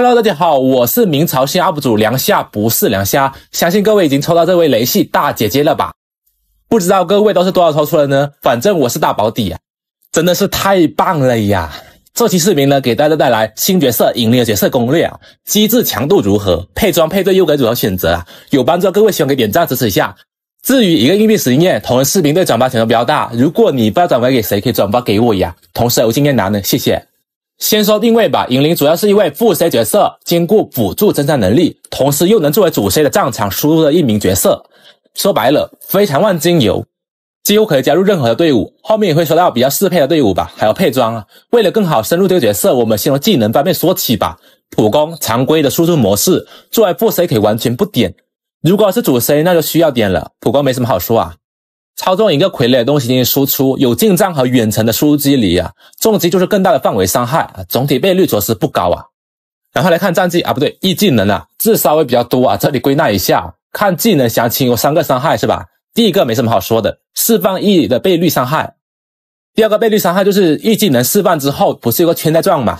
Hello，大家好，我是明朝新 UP 主梁夏，不是梁夏。相信各位已经抽到这位雷系大姐姐了吧？不知道各位都是多少抽出了呢？反正我是大保底啊，真的是太棒了呀！这期视频呢，给大家带来新角色隐灵的角色攻略啊，机制强度如何，配装配对又该如何选择？啊？有帮助，各位喜欢可以点赞支持一下。至于一个硬币十经验，同人视频对转发强度比较大，如果你不知道转发给谁，可以转发给我呀。同时有经验拿呢，谢谢。先说定位吧，银铃主要是一位副 C 角色，兼顾辅助增伤能力，同时又能作为主 C 的战场输入的一名角色。说白了，非常万金油，几乎可以加入任何的队伍。后面也会说到比较适配的队伍吧，还有配装啊。为了更好深入这个角色，我们先从技能方面说起吧。普攻常规的输出模式，作为副 C 可以完全不点，如果是主 C 那就需要点了。普攻没什么好说啊。操纵一个傀儡东西进行输出，有近战和远程的输出机理啊，重击就是更大的范围伤害啊，总体倍率着实不高啊。然后来看战绩啊，不对，一技能啊，字稍微比较多啊，这里归纳一下，看技能详情有三个伤害是吧？第一个没什么好说的，释放 E 的倍率伤害，第二个倍率伤害就是 E 技能释放之后不是有个圈带状嘛，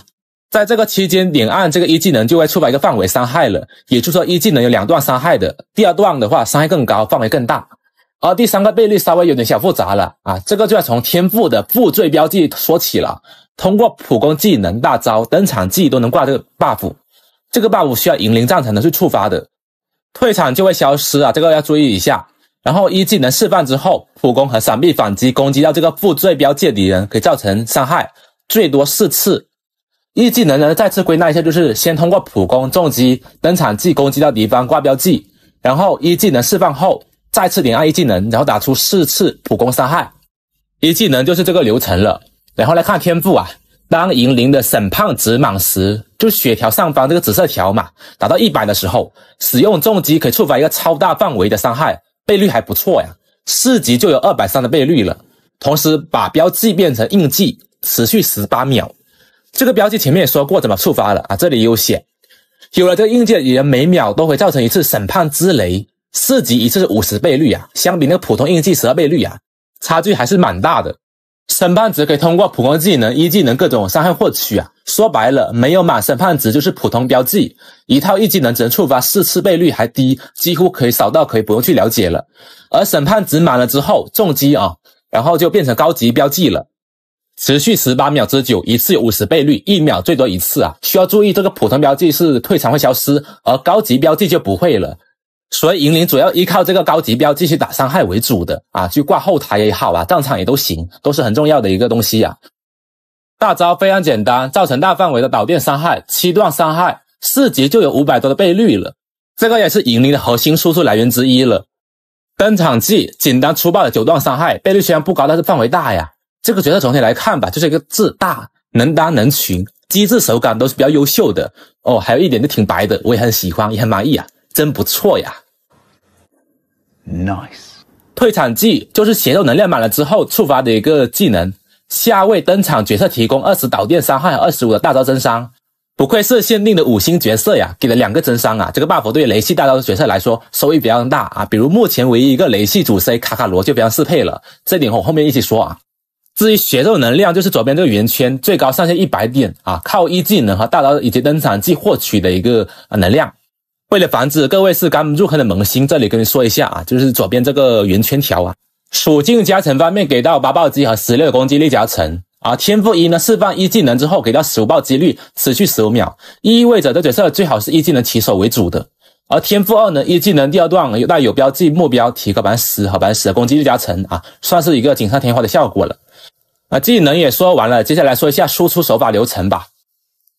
在这个期间点按这个一技能就会触发一个范围伤害了，也就是说一技能有两段伤害的，第二段的话伤害更高，范围更大。而第三个倍率稍微有点小复杂了啊，这个就要从天赋的负罪标记说起了。通过普攻、技能、大招、登场技都能挂这个 buff，这个 buff 需要银灵杖才能去触发的，退场就会消失啊，这个要注意一下。然后一技能释放之后，普攻和闪避反击攻击到这个负罪标记的敌人可以造成伤害，最多四次。一技能呢，再次归纳一下，就是先通过普攻重击、登场技攻击到敌方挂标记，然后一技能释放后。再次点按一技能，然后打出四次普攻伤害，一技能就是这个流程了。然后来看天赋啊，当银铃的审判值满时，就血条上方这个紫色条嘛，打到一百的时候，使用重击可以触发一个超大范围的伤害倍率还不错呀，四级就有二百三的倍率了。同时把标记变成印记，持续十八秒。这个标记前面也说过怎么触发了啊，这里有写，有了这个印记，人每秒都会造成一次审判之雷。四级一次是五十倍率啊，相比那个普通印记十二倍率啊，差距还是蛮大的。审判值可以通过普通技能一技能各种伤害获取啊，说白了没有满审判值就是普通标记，一套一技能只能触发四次倍率还低，几乎可以扫到可以不用去了解了。而审判值满了之后重击啊，然后就变成高级标记了，持续十八秒之久，一次有五十倍率，一秒最多一次啊。需要注意这个普通标记是退场会消失，而高级标记就不会了。所以银铃主要依靠这个高级标继续打伤害为主的啊，去挂后台也好啊，战场也都行，都是很重要的一个东西啊。大招非常简单，造成大范围的导电伤害，七段伤害，四级就有五百多的倍率了，这个也是银铃的核心输出来源之一了。登场技简单粗暴的九段伤害，倍率虽然不高，但是范围大呀。这个角色总体来看吧，就是一个字大，能单能群，机制手感都是比较优秀的哦。还有一点就挺白的，我也很喜欢，也很满意啊。真不错呀，Nice。退场技就是血肉能量满了之后触发的一个技能，下位登场角色提供二十导电伤害和二十五的大招增伤，不愧是限定的五星角色呀，给了两个增伤啊。这个 buff 对雷系大招的角色来说收益比较大啊，比如目前唯一一个雷系主 C 卡卡罗就非常适配了，这点我后面一起说啊。至于血肉能量，就是左边这个圆圈最高上限一百点啊，靠一技能和大招以及登场技获取的一个能量。为了防止各位是刚入坑的萌新，这里跟你说一下啊，就是左边这个圆圈条啊，属性加成方面给到八暴击和十六攻击力加成啊。天赋一呢，释放一技能之后给到五暴击率持续十五秒，意味着这角色最好是一技能起手为主的。而天赋二呢，一技能第二段带有标记目标，提高百分十和百分十的攻击力加成啊，算是一个锦上添花的效果了。啊，技能也说完了，接下来说一下输出手法流程吧。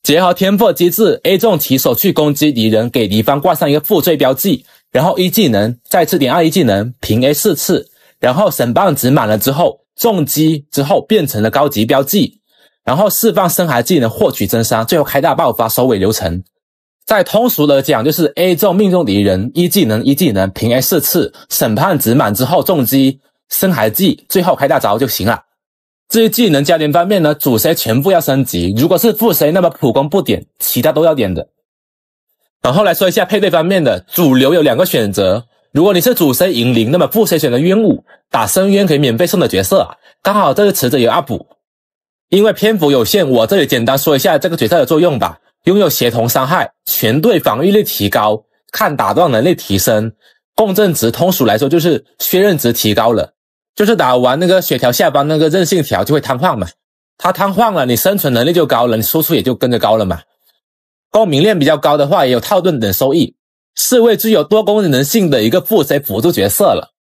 结合天赋机制，A 中起手去攻击敌人，给敌方挂上一个负罪标记，然后一技能再次点二一技能平 A 四次，然后审判值满了之后重击之后变成了高级标记，然后释放深海技能获取增伤，最后开大爆发收尾流程。再通俗的讲就是 A 中命中敌人，一技能一技能平 A 四次，审判值满之后重击深海技，最后开大招就行了。至于技能加点方面呢，主 C 全部要升级。如果是副 C，那么普攻不点，其他都要点的。然后来说一下配对方面的主流有两个选择。如果你是主 C 银铃，那么副 C 选择渊武，打深渊可以免费送的角色啊，刚好这个池子有阿卜。因为篇幅有限，我这里简单说一下这个角色的作用吧。拥有协同伤害，全队防御力提高，抗打断能力提升，共振值，通俗来说就是血刃值提高了。就是打完那个血条下方那个韧性条就会瘫痪嘛，它瘫痪了，你生存能力就高了，你输出也就跟着高了嘛。共鸣链比较高的话，也有套盾等收益，是位具有多功能性的一个副 C 辅助角色了。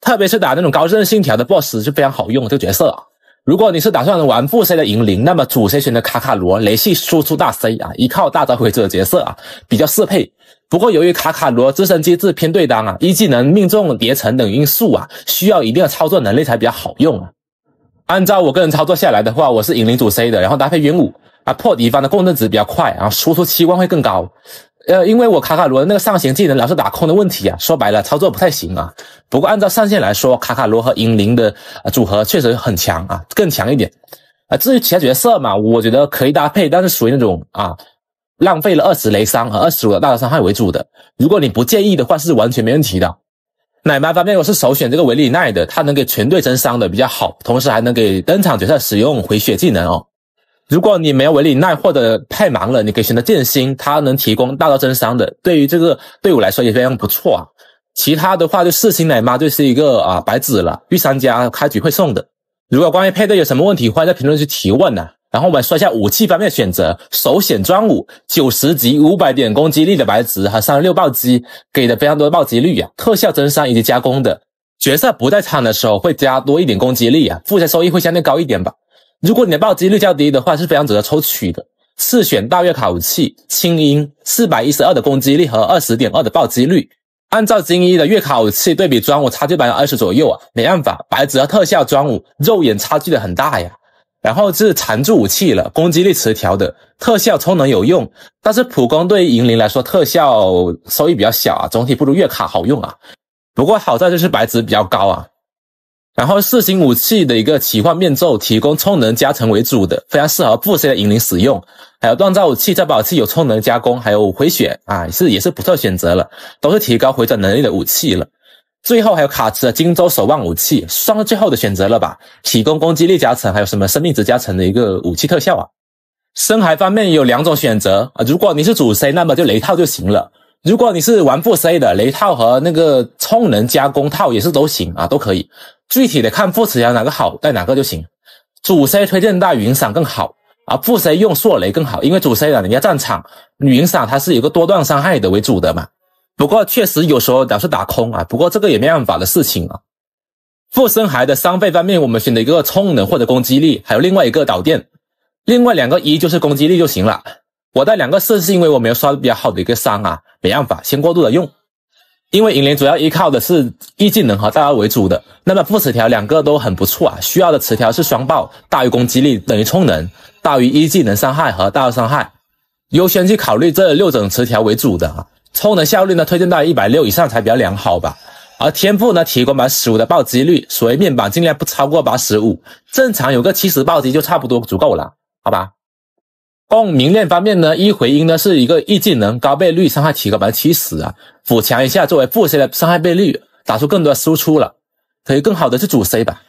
特别是打那种高韧性条的 BOSS 就非常好用这个角色啊。如果你是打算玩副 C 的银铃，那么主 C 选的卡卡罗雷系输出大 C 啊，依靠大招回血的角色啊，比较适配。不过由于卡卡罗自身机制偏对单啊，一技能命中叠层等因素啊，需要一定的操作能力才比较好用啊。按照我个人操作下来的话，我是银领主 C 的，然后搭配云武啊，破敌方的共振值比较快啊，输出期望会更高。呃，因为我卡卡罗那个上弦技能老是打空的问题啊，说白了操作不太行啊。不过按照上限来说，卡卡罗和银铃的组合确实很强啊，更强一点。啊，至于其他角色嘛，我觉得可以搭配，但是属于那种啊，浪费了二十雷伤和二十五的大的伤害为主的。如果你不介意的话，是完全没问题的。奶妈方面，我是首选这个维里奈的，他能给全队增伤的比较好，同时还能给登场角色使用回血技能哦。如果你没有维里耐货的太忙了，你可以选择剑心，他能提供大到增伤的，对于这个队伍来说也非常不错啊。其他的话就四星奶妈就是一个啊白纸了，御三家开局会送的。如果关于配对有什么问题，欢迎在评论区提问啊。然后我们说一下武器方面选择，首选专武，九十级五百点攻击力的白纸和三十六暴击，给的非常多暴击率啊，特效增伤以及加攻的。角色不在场的时候会加多一点攻击力啊，附加收益会相对高一点吧。如果你的暴击率较低的话，是非常值得抽取的。四选大月卡武器轻音，四百一十二的攻击力和二十点二的暴击率，按照精英的月卡武器对比装武差距之二十左右啊，没办法，白子和特效装武肉眼差距的很大呀。然后是缠住武器了，攻击力词条的特效充能有用，但是普攻对于银铃来说特效收益比较小啊，总体不如月卡好用啊。不过好在就是白子比较高啊。然后四星武器的一个奇幻面咒，提供充能加成为主的，非常适合副 C 的引领使用。还有锻造武器，这把武器有充能加工，还有回血啊，是也是不错选择了，都是提高回转能力的武器了。最后还有卡池的荆州守望武器，算是最后的选择了吧？提供攻击力加成，还有什么生命值加成的一个武器特效啊？深海方面有两种选择啊，如果你是主 C，那么就雷套就行了。如果你是玩副 C 的，雷套和那个充能加工套也是都行啊，都可以。具体的看副词要哪个好带哪个就行，主 C 推荐带云闪更好啊，副 C 用硕雷更好，因为主 C 呢人家战场，云闪它是有个多段伤害的为主的嘛。不过确实有时候老是打空啊，不过这个也没办法的事情啊。副生孩的伤费方面，我们选择一个充能或者攻击力，还有另外一个导电，另外两个一就是攻击力就行了。我带两个四是因为我没有刷比较好的一个伤啊，没办法，先过度的用。因为银联主要依靠的是一技能和大招为主的，那么副词条两个都很不错啊。需要的词条是双爆，大于攻击力等于充能大于一技能伤害和大招伤害，优先去考虑这六种词条为主的啊。充能效率呢，推荐到一百六以上才比较良好吧。而天赋呢，提供满十五的暴击率，所以面板尽量不超过八十五，正常有个七十暴击就差不多足够了，好吧？供明恋方面呢，一回音呢是一个一技能高倍率伤害提高百分之七十啊，补强一下作为副 C 的伤害倍率，打出更多输出了，可以更好的去主 C 吧。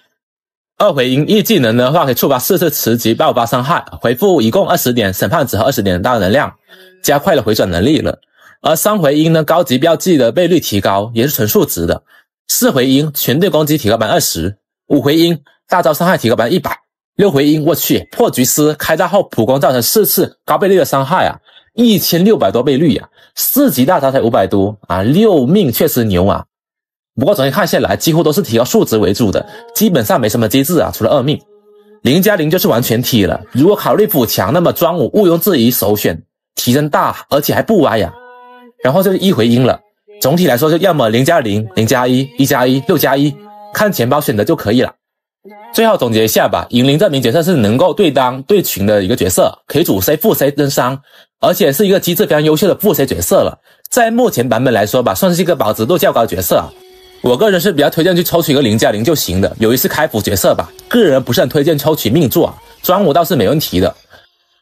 二回音一技能的话可以触发四次持续爆发伤害，回复一共二十点审判值和二十点大能量，加快了回转能力了。而三回音呢，高级标记的倍率提高也是纯数值的。四回音全队攻击提高百分之二十五回音，大招伤害提高百分之一百。六回音，我去破局师开大后普攻造成四次高倍率的伤害啊，一千六百多倍率啊，四级大招才五百多啊，六命确实牛啊。不过整体看下来，几乎都是提高数值为主的，基本上没什么机制啊，除了二命零加零就是完全体了。如果考虑补强，那么专武毋庸置疑首选，提升大而且还不歪呀。然后就是一回音了，总体来说就要么零加零、零加一、一加一、六加一，看钱包选择就可以了。最后总结一下吧，银铃这名角色是能够对单对群的一个角色，可以主 C 副 C 增伤，而且是一个机制非常优秀的副 C 角色了。在目前版本来说吧，算是一个保值度较高角色。我个人是比较推荐去抽取一个零加零就行的，由于是开服角色吧，个人不是很推荐抽取命座，装武倒是没问题的。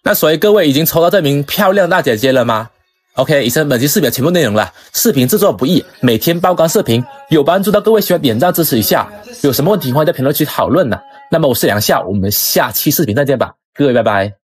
那所以各位已经抽到这名漂亮大姐姐了吗？OK，以上本期视频全部内容了。视频制作不易，每天曝光视频，有帮助到各位，喜欢点赞支持一下。有什么问题欢迎在评论区讨论呢。那么我是杨夏，我们下期视频再见吧，各位拜拜。